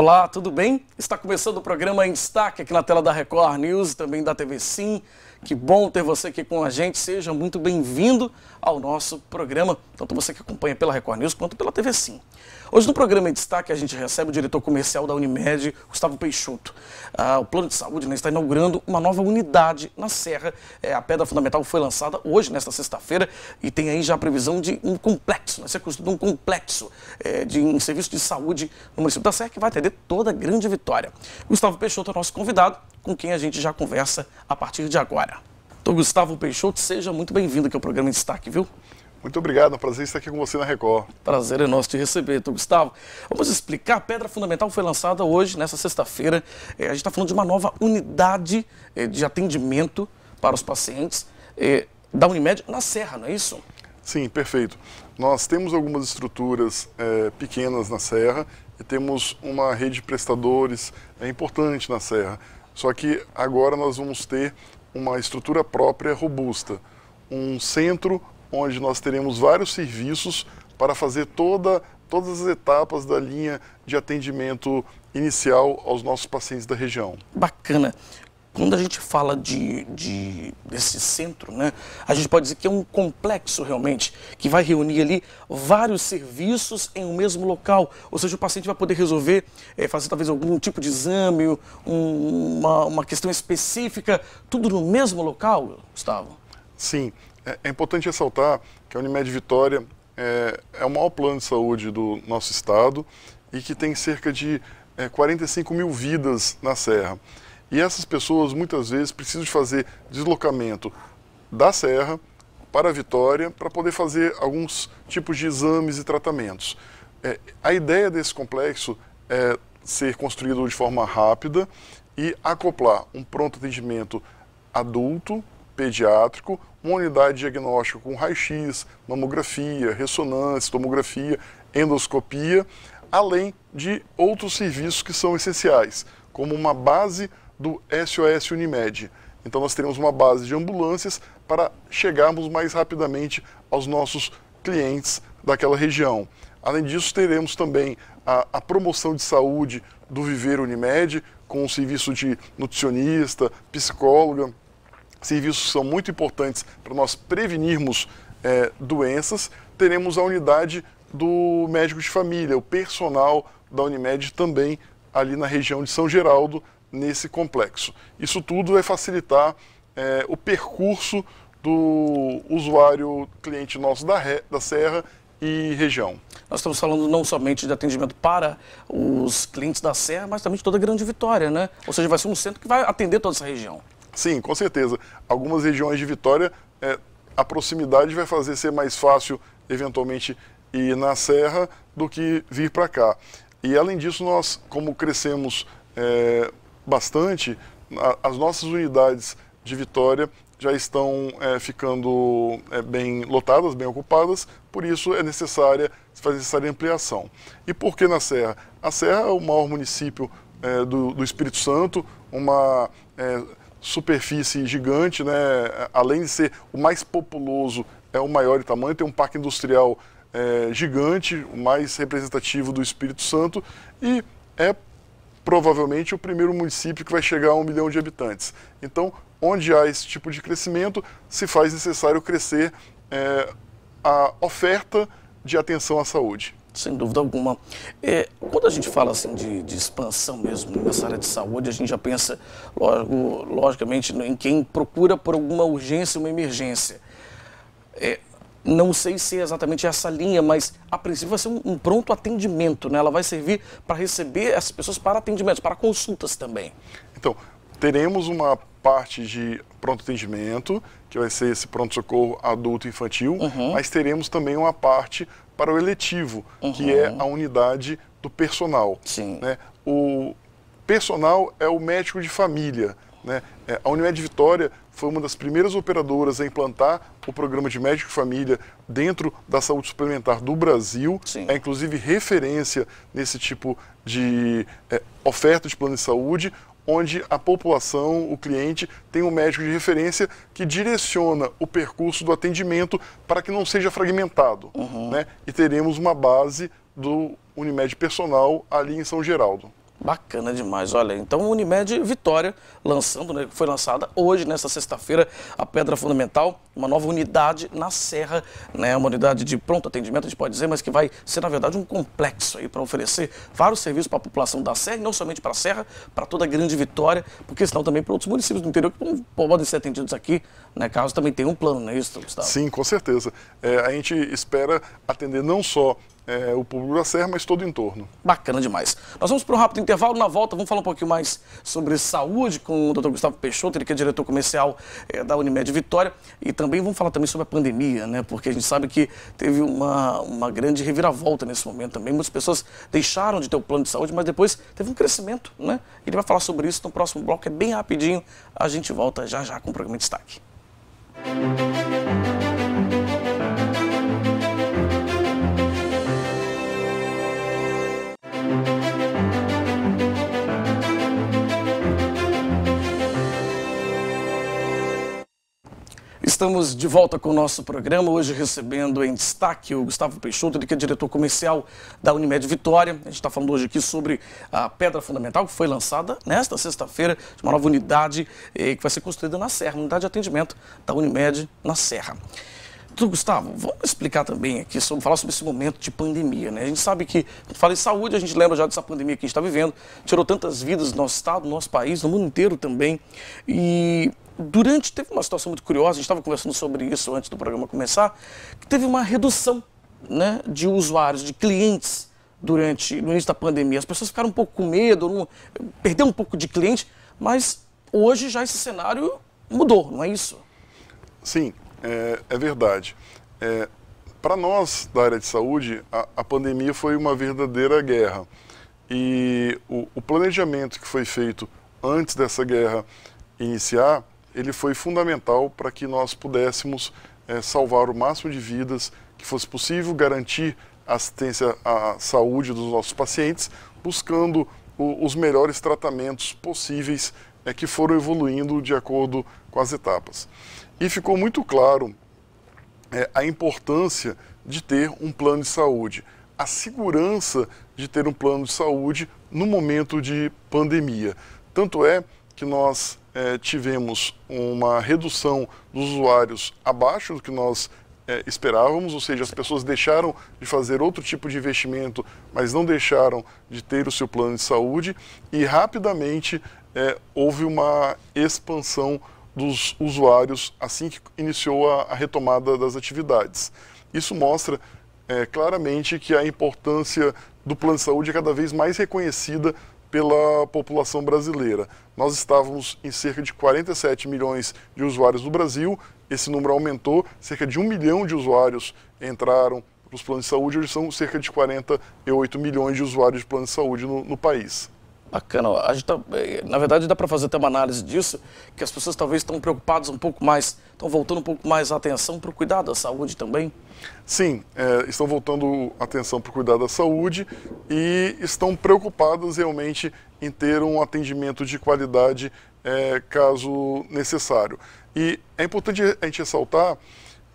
Olá, tudo bem? Está começando o programa em destaque aqui na tela da Record News, também da TV Sim. Que bom ter você aqui com a gente. Seja muito bem-vindo ao nosso programa, tanto você que acompanha pela Record News quanto pela TV Sim. Hoje no programa em destaque a gente recebe o diretor comercial da Unimed, Gustavo Peixoto. Ah, o plano de saúde né, está inaugurando uma nova unidade na Serra. É, a pedra fundamental foi lançada hoje, nesta sexta-feira, e tem aí já a previsão de um complexo, né, ser construído um complexo é, de um serviço de saúde no município da Serra que vai atender toda a grande vitória. Gustavo Peixoto é nosso convidado, com quem a gente já conversa a partir de agora. Então, Gustavo Peixoto, seja muito bem-vindo aqui ao programa em destaque, viu? Muito obrigado, é um prazer estar aqui com você na Record. Prazer é nosso te receber, então, Gustavo. Vamos explicar, a Pedra Fundamental foi lançada hoje, nessa sexta-feira. É, a gente está falando de uma nova unidade é, de atendimento para os pacientes é, da Unimed na Serra, não é isso? Sim, perfeito. Nós temos algumas estruturas é, pequenas na Serra e temos uma rede de prestadores é, importante na Serra. Só que agora nós vamos ter uma estrutura própria robusta, um centro onde nós teremos vários serviços para fazer toda, todas as etapas da linha de atendimento inicial aos nossos pacientes da região. Bacana. Quando a gente fala de, de, desse centro, né, a gente pode dizer que é um complexo realmente, que vai reunir ali vários serviços em um mesmo local. Ou seja, o paciente vai poder resolver, é, fazer talvez algum tipo de exame, um, uma, uma questão específica, tudo no mesmo local, Gustavo? Sim, é, é importante ressaltar que a Unimed Vitória é, é o maior plano de saúde do nosso estado e que tem cerca de é, 45 mil vidas na Serra. E essas pessoas muitas vezes precisam de fazer deslocamento da Serra para a Vitória para poder fazer alguns tipos de exames e tratamentos. É, a ideia desse complexo é ser construído de forma rápida e acoplar um pronto atendimento adulto pediátrico, uma unidade diagnóstica com raio-x, mamografia, ressonância, tomografia, endoscopia, além de outros serviços que são essenciais, como uma base do SOS Unimed. Então nós teremos uma base de ambulâncias para chegarmos mais rapidamente aos nossos clientes daquela região. Além disso, teremos também a, a promoção de saúde do Viver Unimed, com o serviço de nutricionista, psicóloga, serviços que são muito importantes para nós prevenirmos é, doenças, teremos a unidade do médico de família, o personal da Unimed também ali na região de São Geraldo, nesse complexo. Isso tudo vai facilitar é, o percurso do usuário cliente nosso da, Re, da Serra e região. Nós estamos falando não somente de atendimento para os clientes da Serra, mas também de toda a Grande Vitória, né? Ou seja, vai ser um centro que vai atender toda essa região. Sim, com certeza. Algumas regiões de Vitória, é, a proximidade vai fazer ser mais fácil, eventualmente, ir na serra do que vir para cá. E além disso, nós, como crescemos é, bastante, a, as nossas unidades de Vitória já estão é, ficando é, bem lotadas, bem ocupadas, por isso é necessária, fazer necessária ampliação. E por que na Serra? A Serra é o maior município é, do, do, Espírito Santo, uma é, superfície gigante, né? além de ser o mais populoso, é o maior em tamanho, tem um parque industrial é, gigante, o mais representativo do Espírito Santo e é provavelmente o primeiro município que vai chegar a um milhão de habitantes. Então, onde há esse tipo de crescimento, se faz necessário crescer é, a oferta de atenção à saúde. Sem dúvida alguma. É, quando a gente fala assim de, de, expansão mesmo nessa área de saúde, a gente já pensa, logo, logicamente, né, em quem procura por alguma urgência, uma emergência. É, não sei se é exatamente essa linha, mas a princípio vai ser um, um pronto atendimento, né? Ela vai servir para receber as pessoas para atendimentos, para consultas também. Então, teremos uma parte de pronto atendimento que vai ser esse pronto-socorro adulto e infantil, uhum. mas teremos também uma parte para o eletivo, uhum. que é uhum. a unidade do personal. Sim. Né? O personal é o médico de família. Né? É, a Unimed Vitória foi uma das primeiras operadoras a implantar o programa de médico e família dentro da saúde suplementar do Brasil. Sim. É inclusive referência nesse tipo de é, oferta de plano de saúde, onde a população, o cliente, tem um médico de referência que direciona o percurso do atendimento para que não seja fragmentado. Uhum. Né? E teremos uma base do Unimed Personal ali em São Geraldo. Bacana demais, olha. Então, Unimed Vitória lançando, né, foi lançada hoje, nesta sexta-feira, a Pedra Fundamental, uma nova unidade na Serra, né, uma unidade de pronto atendimento, a gente pode dizer, mas que vai ser, na verdade, um complexo aí para oferecer vários serviços para a população da Serra, e não somente para a Serra, para toda a Grande Vitória, porque senão também para outros municípios do interior que não podem ser atendidos aqui, né, caso também tenha um plano, não é isso, Gustavo? Sim, com certeza. É, a gente espera atender não só é, o público da Serra, mas todo o entorno. Bacana demais. Nós vamos para um rápido intervalo, na volta vamos falar um pouquinho mais sobre saúde com o Dr. Gustavo Peixoto, ele que é diretor comercial é, da Unimed Vitória, e também vamos falar também sobre a pandemia, né? Porque a gente sabe que teve uma, uma grande reviravolta nesse momento também. Muitas pessoas deixaram de ter o plano de saúde, mas depois teve um crescimento, né? Ele vai falar sobre isso no próximo bloco, é bem rapidinho. A gente volta já já com o programa de destaque. Música Estamos de volta com o nosso programa, hoje recebendo em destaque o Gustavo Peixoto, ele que é diretor comercial da Unimed Vitória. A gente está falando hoje aqui sobre a Pedra Fundamental, que foi lançada nesta sexta-feira, de uma nova unidade eh, que vai ser construída na Serra, unidade de atendimento da Unimed na Serra. Então Gustavo, vamos explicar também aqui, sobre, falar sobre esse momento de pandemia, né? A gente sabe que, quando fala em saúde, a gente lembra já dessa pandemia que a gente está vivendo, tirou tantas vidas do nosso estado, do nosso país, no mundo inteiro também, e durante teve uma situação muito curiosa, a gente estava conversando sobre isso antes do programa começar, que teve uma redução né, de usuários, de clientes durante no início da pandemia. As pessoas ficaram um pouco com medo, não, perdeu um pouco de cliente, mas hoje já esse cenário mudou, não é isso? Sim, é, é verdade. É, Para nós da área de saúde, a, a pandemia foi uma verdadeira guerra. E o, o planejamento que foi feito antes dessa guerra iniciar ele foi fundamental para que nós pudéssemos é, salvar o máximo de vidas que fosse possível, garantir assistência à saúde dos nossos pacientes, buscando o, os melhores tratamentos possíveis é, que foram evoluindo de acordo com as etapas. E ficou muito claro é, a importância de ter um plano de saúde, a segurança de ter um plano de saúde no momento de pandemia. Tanto é que nós eh, tivemos uma redução dos usuários abaixo do que nós eh, esperávamos, ou seja, as pessoas deixaram de fazer outro tipo de investimento, mas não deixaram de ter o seu plano de saúde e rapidamente eh, houve uma expansão dos usuários assim que iniciou a, a retomada das atividades. Isso mostra claramente que a importância do plano de saúde é cada vez mais reconhecida pela população brasileira. Nós estávamos em cerca de 47 milhões de usuários no Brasil, esse número aumentou, cerca de um milhão de usuários entraram para os planos de saúde, hoje são cerca de 48 milhões de usuários de plano de saúde no, no país. Bacana. A gente tá, eh, na verdade, dá para fazer até uma análise disso, que as pessoas talvez estão preocupadas um pouco mais, estão voltando um pouco mais a atenção para o cuidado da saúde também? Sim, é, estão voltando a atenção para o cuidado da saúde e estão preocupadas realmente em ter um atendimento de qualidade é, caso necessário. E é importante a gente ressaltar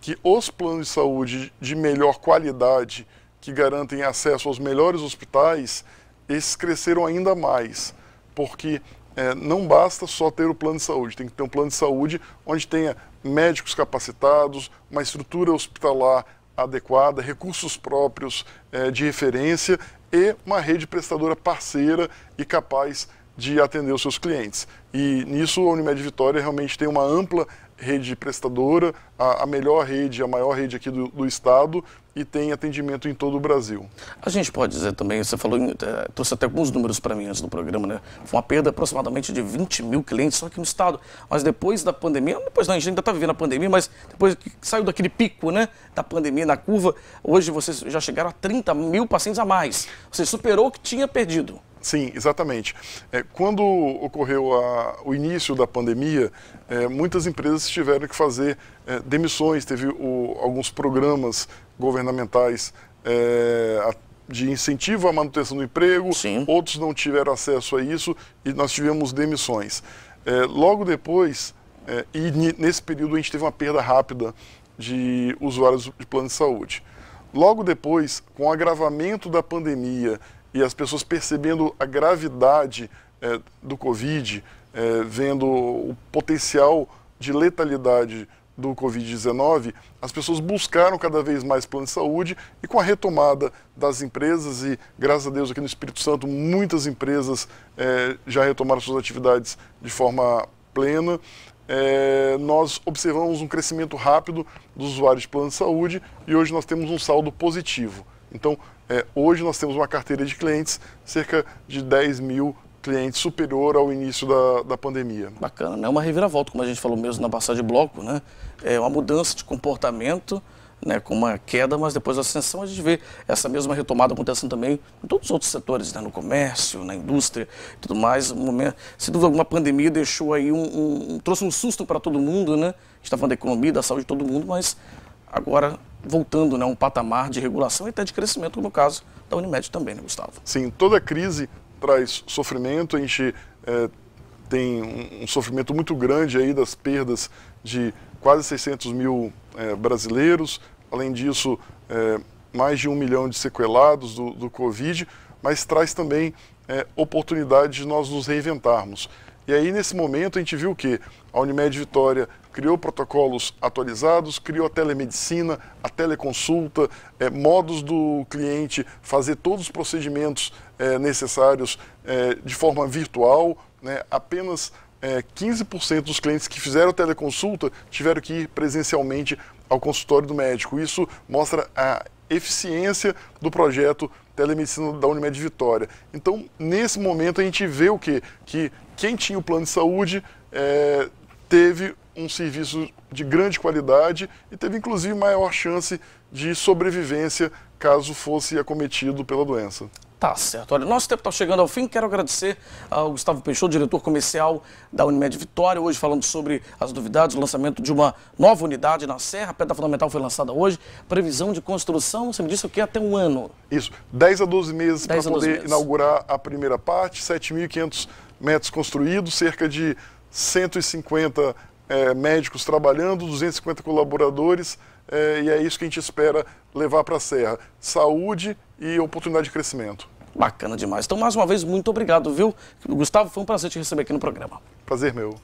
que os planos de saúde de melhor qualidade, que garantem acesso aos melhores hospitais, esses cresceram ainda mais, porque é, não basta só ter o plano de saúde, tem que ter um plano de saúde onde tenha médicos capacitados, uma estrutura hospitalar adequada, recursos próprios é, de referência e uma rede prestadora parceira e capaz de atender os seus clientes. E nisso a Unimed Vitória realmente tem uma ampla rede prestadora, a, a melhor rede, a maior rede aqui do, do, estado e tem atendimento em todo o Brasil. A gente pode dizer também, você falou, é, trouxe até alguns números para mim antes do programa, né? Foi uma perda aproximadamente de 20 mil clientes só aqui no estado. Mas depois da pandemia, depois não, a gente ainda está vivendo a pandemia, mas depois que saiu daquele pico, né? Da pandemia, na curva, hoje vocês já chegaram a 30 mil pacientes a mais. Você superou o que tinha perdido. Sim, exatamente. É, quando ocorreu a, o início da pandemia, é, muitas empresas tiveram que fazer é, demissões, teve o, alguns programas governamentais é, a, de incentivo à manutenção do emprego, Sim. outros não tiveram acesso a isso e nós tivemos demissões. É, logo depois, é, e nesse período a gente teve uma perda rápida de usuários de plano de saúde. Logo depois, com o agravamento da pandemia e as pessoas percebendo a gravidade é, do Covid, é, vendo o potencial de letalidade do Covid-19, as pessoas buscaram cada vez mais plano de saúde e com a retomada das empresas, e graças a Deus aqui no Espírito Santo muitas empresas é, já retomaram suas atividades de forma plena, é, nós observamos um crescimento rápido dos usuários de plano de saúde e hoje nós temos um saldo positivo. Então, é, hoje nós temos uma carteira de clientes cerca de 10 mil clientes superior ao início da, da pandemia. Bacana, né? Uma reviravolta, como a gente falou mesmo na passagem de bloco, né? É uma mudança de comportamento, né? Com uma queda, mas depois da ascensão a gente vê essa mesma retomada acontecendo também em todos os outros setores, né? No comércio, na indústria, tudo mais. Um momento, sem dúvida alguma, a pandemia deixou aí um, um trouxe um susto para todo mundo, né? A gente está falando da economia, da saúde de todo mundo, mas agora voltando né, a um patamar de regulação e até de crescimento, no caso da Unimed também, né, Gustavo? Sim, toda crise traz sofrimento, a gente é, tem um, um, sofrimento muito grande aí das perdas de quase 600 mil é, brasileiros, além disso, é, mais de um milhão de sequelados do, do Covid, mas traz também oportunidade de nós nos reinventarmos. E aí, nesse momento, a gente viu que a Unimed Vitória criou protocolos atualizados, criou a telemedicina, a teleconsulta, é, modos do cliente fazer todos os procedimentos é, necessários é, de forma virtual. Né? Apenas 15% é, dos clientes que fizeram teleconsulta tiveram que ir presencialmente ao consultório do médico. Isso mostra a eficiência do projeto telemedicina da Unimed Vitória. Então, nesse momento, a gente vê o quê? Que quem tinha o plano de saúde é, teve um serviço de grande qualidade e teve inclusive maior chance de sobrevivência caso fosse acometido pela doença. Tá certo. Olha, nosso tempo está chegando ao fim. Quero agradecer ao Gustavo Peixoto, diretor comercial da Unimed Vitória, hoje falando sobre as novidades, o lançamento de uma nova unidade na Serra. A Pedra Fundamental foi lançada hoje. Previsão de construção, você me disse o que? Até um ano. Isso. 10 a 12 meses para poder meses. inaugurar a primeira parte, 7.500 metros construídos, cerca de 150 é, médicos trabalhando, 250 colaboradores, é, e é isso que a gente espera levar para a Serra: saúde e oportunidade de crescimento. Bacana demais. Então, mais uma vez, muito obrigado, viu? Gustavo, foi um prazer te receber aqui no programa. Prazer meu.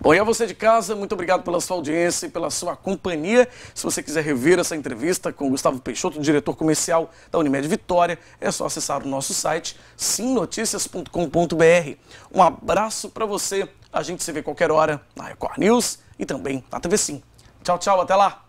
Bom, e a você de casa, muito obrigado pela sua audiência e pela sua companhia. Se você quiser rever essa entrevista com Gustavo Peixoto, diretor comercial da Unimed Vitória, é só acessar o nosso site simnoticias.com.br. Um abraço para você. A gente se vê qualquer hora na Record News e também na TV Sim. Tchau, tchau, até lá!